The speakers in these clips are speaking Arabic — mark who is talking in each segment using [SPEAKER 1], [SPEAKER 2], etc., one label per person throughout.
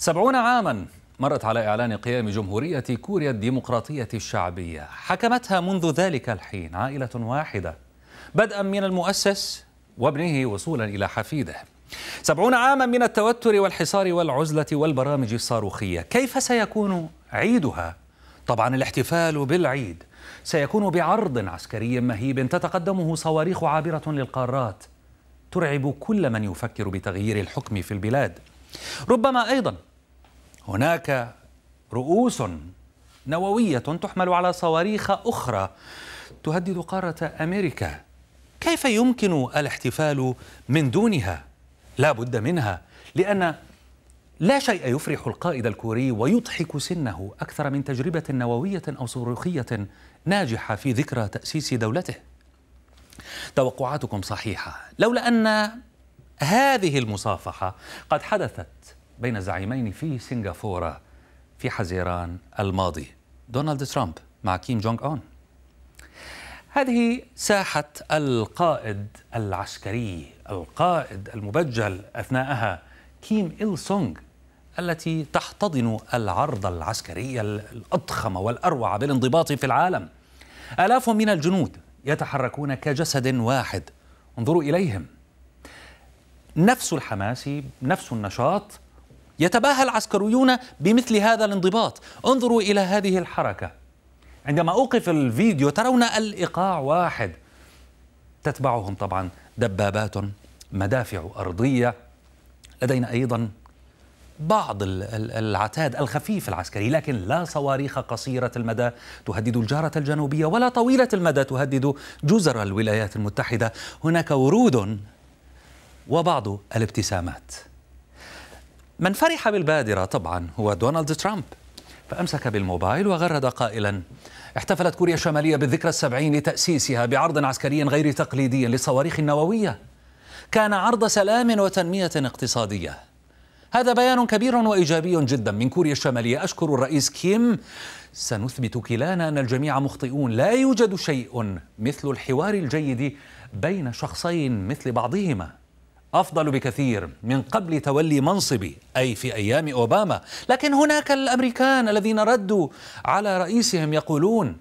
[SPEAKER 1] سبعون عاما مرت على إعلان قيام جمهورية كوريا الديمقراطية الشعبية حكمتها منذ ذلك الحين عائلة واحدة بدءا من المؤسس وابنه وصولا إلى حفيده سبعون عاما من التوتر والحصار والعزلة والبرامج الصاروخية كيف سيكون عيدها؟ طبعا الاحتفال بالعيد سيكون بعرض عسكري مهيب تتقدمه صواريخ عابرة للقارات ترعب كل من يفكر بتغيير الحكم في البلاد ربما أيضا هناك رؤوس نووية تحمل على صواريخ أخرى تهدد قارة أمريكا كيف يمكن الاحتفال من دونها؟ لا بد منها لأن لا شيء يفرح القائد الكوري ويضحك سنه أكثر من تجربة نووية أو صاروخية ناجحة في ذكرى تأسيس دولته توقعاتكم صحيحة لولا أن هذه المصافحة قد حدثت بين زعيمين في سنغافورة في حزيران الماضي دونالد ترامب مع كيم جونغ أون هذه ساحة القائد العسكري القائد المبجل أثناءها كيم إل سونغ التي تحتضن العرض العسكري الأضخم والأروع بالانضباط في العالم آلاف من الجنود يتحركون كجسد واحد انظروا إليهم نفس الحماس نفس النشاط يتباهى العسكريون بمثل هذا الانضباط انظروا إلى هذه الحركة عندما أوقف الفيديو ترون الإيقاع واحد تتبعهم طبعا دبابات مدافع أرضية لدينا أيضا بعض العتاد الخفيف العسكري لكن لا صواريخ قصيرة المدى تهدد الجارة الجنوبية ولا طويلة المدى تهدد جزر الولايات المتحدة هناك ورود وبعض الابتسامات من فرح بالبادرة طبعا هو دونالد ترامب فأمسك بالموبايل وغرد قائلا احتفلت كوريا الشمالية بالذكرى السبعين لتأسيسها بعرض عسكري غير تقليدي للصواريخ النووية كان عرض سلام وتنمية اقتصادية هذا بيان كبير وإيجابي جدا من كوريا الشمالية أشكر الرئيس كيم سنثبت كلانا أن الجميع مخطئون لا يوجد شيء مثل الحوار الجيد بين شخصين مثل بعضهما أفضل بكثير من قبل تولي منصبي أي في أيام أوباما لكن هناك الأمريكان الذين ردوا على رئيسهم يقولون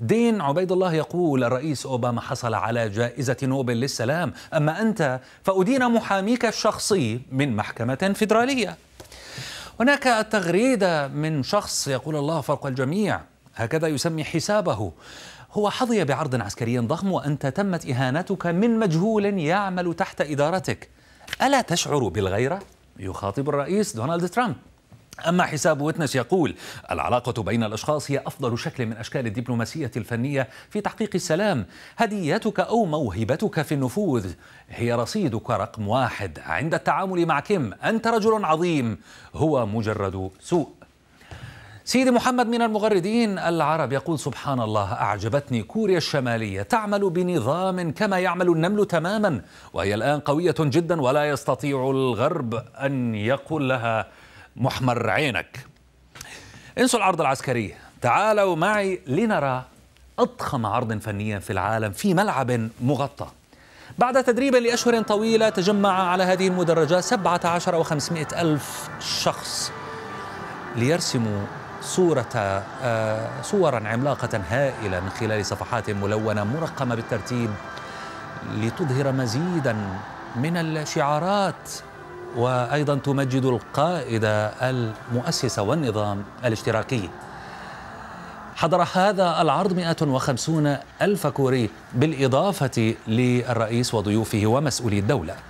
[SPEAKER 1] دين عبيد الله يقول الرئيس أوباما حصل على جائزة نوبل للسلام أما أنت فأدين محاميك الشخصي من محكمة فيدرالية هناك التغريدة من شخص يقول الله فوق الجميع هكذا يسمي حسابه هو حظي بعرض عسكري ضخم وأنت تمت إهانتك من مجهول يعمل تحت إدارتك ألا تشعر بالغيرة؟ يخاطب الرئيس دونالد ترامب أما حساب ويتنس يقول العلاقة بين الأشخاص هي أفضل شكل من أشكال الدبلوماسية الفنية في تحقيق السلام هديتك أو موهبتك في النفوذ هي رصيدك رقم واحد عند التعامل مع كيم أنت رجل عظيم هو مجرد سوء سيدي محمد من المغردين العرب يقول سبحان الله أعجبتني كوريا الشمالية تعمل بنظام كما يعمل النمل تماما وهي الآن قوية جدا ولا يستطيع الغرب أن يقول لها محمر عينك انسوا العرض العسكري تعالوا معي لنرى أضخم عرض فنيا في العالم في ملعب مغطى بعد تدريب لأشهر طويلة تجمع على هذه المدرجة 17 و500 ألف شخص ليرسموا صورة آه، صورا عملاقة هائلة من خلال صفحات ملونة مرقمة بالترتيب لتظهر مزيدا من الشعارات وأيضا تمجد القائد المؤسس والنظام الاشتراكي حضر هذا العرض 150 ألف كوري بالإضافة للرئيس وضيوفه ومسؤولي الدولة